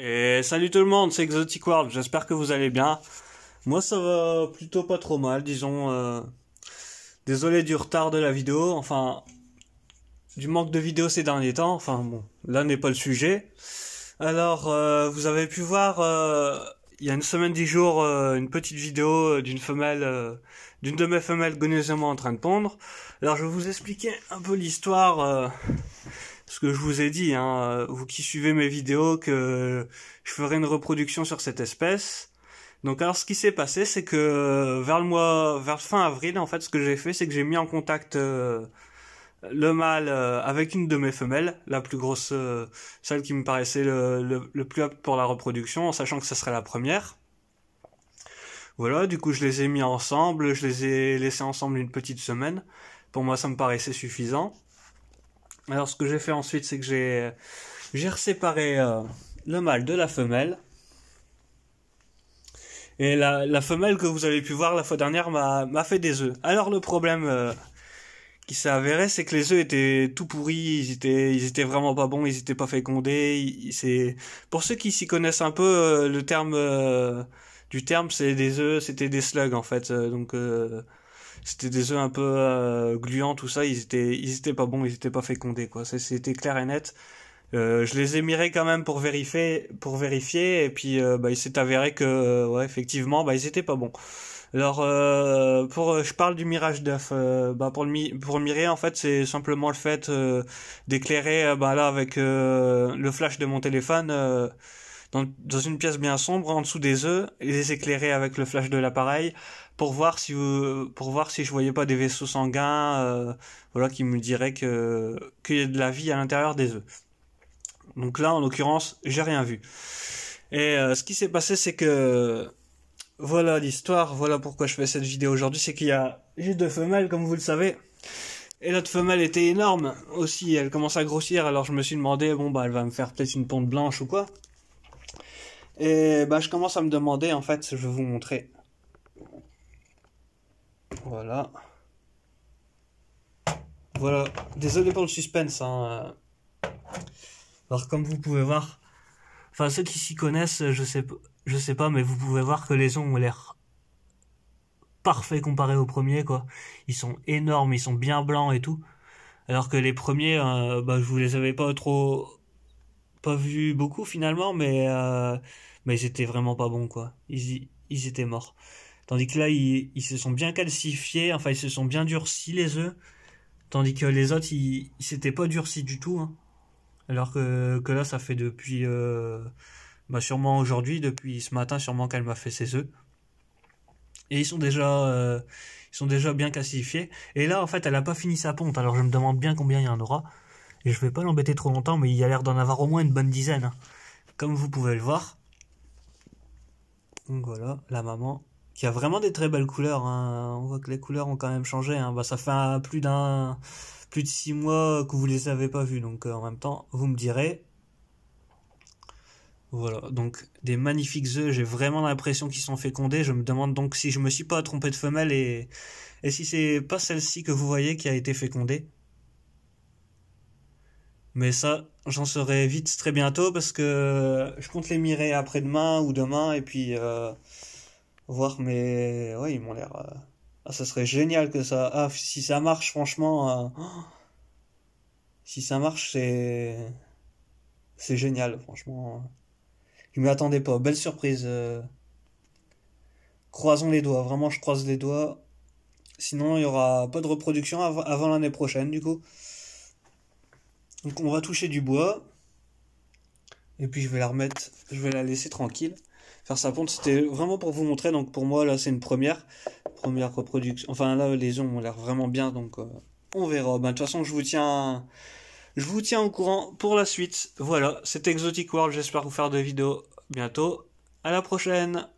Et salut tout le monde, c'est Exotic World, j'espère que vous allez bien. Moi ça va plutôt pas trop mal, disons. Euh, désolé du retard de la vidéo, enfin... Du manque de vidéos ces derniers temps, enfin bon, là n'est pas le sujet. Alors, euh, vous avez pu voir, euh, il y a une semaine, dix jours, une petite vidéo d'une femelle, d'une de mes femelles en train de pondre. Alors je vais vous expliquer un peu l'histoire ce que je vous ai dit, hein, euh, vous qui suivez mes vidéos, que je ferai une reproduction sur cette espèce. Donc alors ce qui s'est passé, c'est que euh, vers le mois, vers fin avril, en fait, ce que j'ai fait, c'est que j'ai mis en contact euh, le mâle avec une de mes femelles, la plus grosse, celle qui me paraissait le, le, plus apte pour la reproduction, en sachant que ce serait la première. Voilà, du coup je les ai mis ensemble, je les ai laissés ensemble une petite semaine. Pour moi ça me paraissait suffisant. Alors ce que j'ai fait ensuite, c'est que j'ai j'ai reséparé euh, le mâle de la femelle. Et la, la, femelle que vous avez pu voir la fois dernière m'a fait des œufs. Alors le problème euh, qui s'est avéré, c'est que les œufs étaient tout pourris, ils étaient, ils étaient vraiment pas bons, ils étaient pas fécondés. C'est pour ceux qui s'y connaissent un peu, euh, le terme du terme, c'est des œufs, c'était des slugs en fait. donc c'était des œufs un peu euh, gluants, tout ça. Ils étaient, ils étaient pas bons, ils étaient pas fécondés, quoi. C'était clair et net. Euh, je les ai mirés quand même pour vérifier, pour vérifier, et puis euh, bah, il s'est avéré que, euh, ouais, effectivement, bah, ils étaient pas bons. Alors, euh, pour, euh, je parle du mirage d'œufs. bah pour le pour mirer, en fait, c'est simplement le fait d'éclairer, bah là, avec le flash de mon téléphone dans, une pièce bien sombre, en dessous des œufs, et les éclairer avec le flash de l'appareil pour voir si vous, pour voir si je voyais pas des vaisseaux sanguins, euh, voilà, qui me diraient que qu'il y a de la vie à l'intérieur des œufs. Donc là, en l'occurrence, j'ai rien vu. Et euh, ce qui s'est passé, c'est que voilà l'histoire, voilà pourquoi je fais cette vidéo aujourd'hui, c'est qu'il y a j'ai deux femelles, comme vous le savez. Et notre femelle était énorme aussi, elle commence à grossir, alors je me suis demandé, bon bah elle va me faire peut-être une ponte blanche ou quoi. Et bah, je commence à me demander, en fait, je vais vous montrer. Voilà. Voilà. Désolé pour le suspense. Hein. Alors, comme vous pouvez voir, enfin, ceux qui s'y connaissent, je sais, je sais pas, mais vous pouvez voir que les ongles ont l'air parfait comparés aux premiers, quoi. Ils sont énormes, ils sont bien blancs et tout. Alors que les premiers, euh, bah, je vous les avais pas trop vu beaucoup finalement, mais, euh, mais ils vraiment pas bon quoi. Ils, ils étaient morts. Tandis que là, ils, se sont bien calcifiés, enfin, ils se sont bien durcis les oeufs Tandis que les autres, ils, s'étaient pas durcis du tout. Hein. Alors que, là, ça fait depuis. Euh, bah, sûrement aujourd'hui, depuis ce matin, sûrement qu'elle m'a fait ses oeufs Et ils sont déjà. Euh, ils sont déjà bien calcifiés. Et là, en fait, elle a pas fini sa ponte, alors je me demande bien combien il y en aura. Et je vais pas l'embêter trop longtemps, mais il y a l'air d'en avoir au moins une bonne dizaine. Hein. Comme vous pouvez le voir. Donc voilà, la maman. Qui a vraiment des très belles couleurs. Hein. On voit que les couleurs ont quand même changé. Hein. Bah, ça fait plus d'un plus de six mois que vous les avez pas vues. Donc euh, en même temps, vous me direz. Voilà, donc des magnifiques œufs, j'ai vraiment l'impression qu'ils sont fécondés. Je me demande donc si je me suis pas trompé de femelle et, et si c'est pas celle-ci que vous voyez qui a été fécondée. Mais ça, j'en serai vite très bientôt parce que euh, je compte les mirer après-demain ou demain et puis euh, voir mes. Ouais, ils m'ont l'air. Euh, ah, ça serait génial que ça. Ah, si ça marche, franchement. si ça marche, c'est. C'est génial, franchement. Je m'y attendais pas. Belle surprise. Croisons les doigts. Vraiment, je croise les doigts. Sinon, il y aura pas de reproduction avant l'année prochaine, du coup. Donc on va toucher du bois. Et puis je vais la remettre, je vais la laisser tranquille. Faire sa ponte, c'était vraiment pour vous montrer. Donc pour moi, là, c'est une première. Première reproduction. Enfin, là, les ongles ont l'air vraiment bien. Donc euh, on verra. Bah, de toute façon, je vous tiens. Je vous tiens au courant pour la suite. Voilà, c'est Exotic World. J'espère vous faire des vidéos bientôt. À la prochaine!